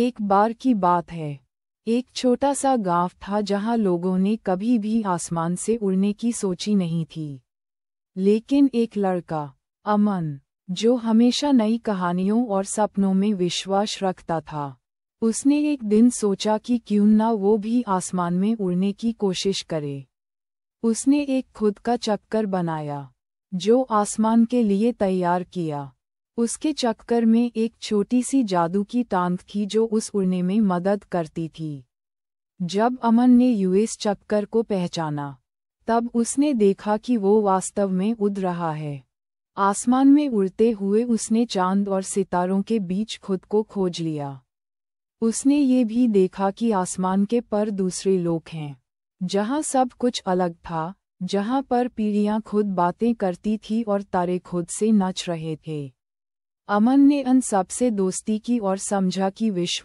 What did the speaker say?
एक बार की बात है एक छोटा सा गांव था जहां लोगों ने कभी भी आसमान से उड़ने की सोची नहीं थी लेकिन एक लड़का अमन जो हमेशा नई कहानियों और सपनों में विश्वास रखता था उसने एक दिन सोचा कि क्यों ना वो भी आसमान में उड़ने की कोशिश करे उसने एक खुद का चक्कर बनाया जो आसमान के लिए तैयार किया उसके चक्कर में एक छोटी सी जादू की टांग थी जो उस उड़ने में मदद करती थी जब अमन ने यूएस चक्कर को पहचाना तब उसने देखा कि वो वास्तव में उड़ रहा है आसमान में उड़ते हुए उसने चांद और सितारों के बीच खुद को खोज लिया उसने ये भी देखा कि आसमान के पर दूसरे लोग हैं जहाँ सब कुछ अलग था जहाँ पर पीढ़ियाँ खुद बातें करती थी और तारे खुद से नच रहे थे अमन ने उन सबसे दोस्ती की और समझा कि विश्व